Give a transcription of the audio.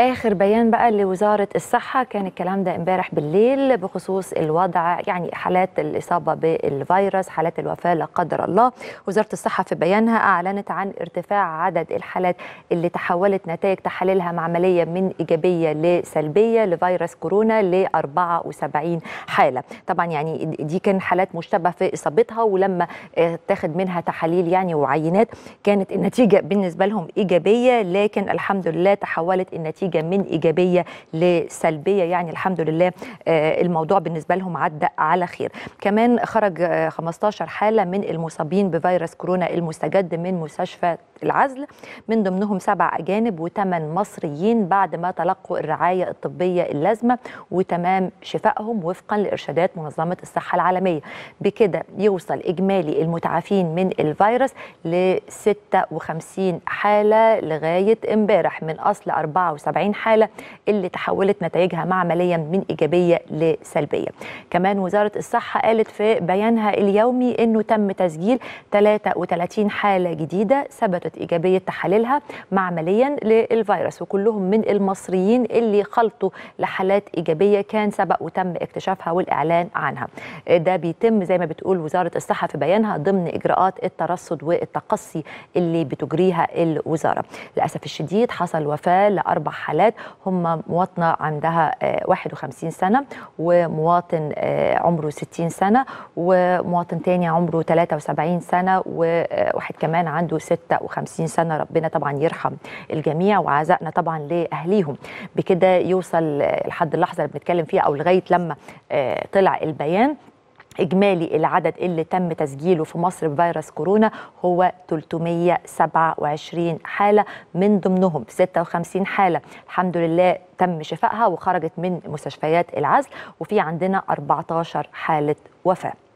اخر بيان بقى لوزاره الصحه كان الكلام ده امبارح بالليل بخصوص الوضع يعني حالات الاصابه بالفيروس حالات الوفاه لا قدر الله وزاره الصحه في بيانها اعلنت عن ارتفاع عدد الحالات اللي تحولت نتائج تحاليلها معمليه من ايجابيه لسلبيه لفيروس كورونا ل 74 حاله طبعا يعني دي كان حالات مشتبه في اصابتها ولما اتاخد منها تحاليل يعني وعينات كانت النتيجه بالنسبه لهم ايجابيه لكن الحمد لله تحولت النتيجه نتيجه من ايجابيه لسلبيه يعني الحمد لله آه، الموضوع بالنسبه لهم عدى على خير كمان خرج 15 آه، حاله من المصابين بفيروس كورونا المستجد من مستشفى العزل من ضمنهم سبع اجانب وثمان مصريين بعد ما تلقوا الرعايه الطبيه اللازمه وتمام شفائهم وفقا لارشادات منظمه الصحه العالميه بكده يوصل اجمالي المتعافين من الفيروس ل 56 حاله لغايه امبارح من اصل 74 170 حالة اللي تحولت نتائجها معمليا من إيجابية لسلبية كمان وزارة الصحة قالت في بيانها اليومي أنه تم تسجيل 33 حالة جديدة ثبتت إيجابية تحاليلها معمليا للفيروس وكلهم من المصريين اللي خلطوا لحالات إيجابية كان سبق وتم اكتشافها والإعلان عنها ده بيتم زي ما بتقول وزارة الصحة في بيانها ضمن إجراءات الترصد والتقصي اللي بتجريها الوزارة للأسف الشديد حصل وفاة لأربع حالات هم مواطنه عندها 51 آه، سنه ومواطن آه، عمره 60 سنه ومواطن تاني عمره 73 سنه وواحد كمان عنده 56 سنه ربنا طبعا يرحم الجميع وعزائنا طبعا لاهليهم بكده يوصل آه، لحد اللحظه اللي بنتكلم فيها او لغايه لما طلع البيان إجمالي العدد اللي تم تسجيله في مصر بفيروس كورونا هو 327 حالة من ضمنهم 56 حالة الحمد لله تم شفائها وخرجت من مستشفيات العزل وفي عندنا 14 حالة وفاة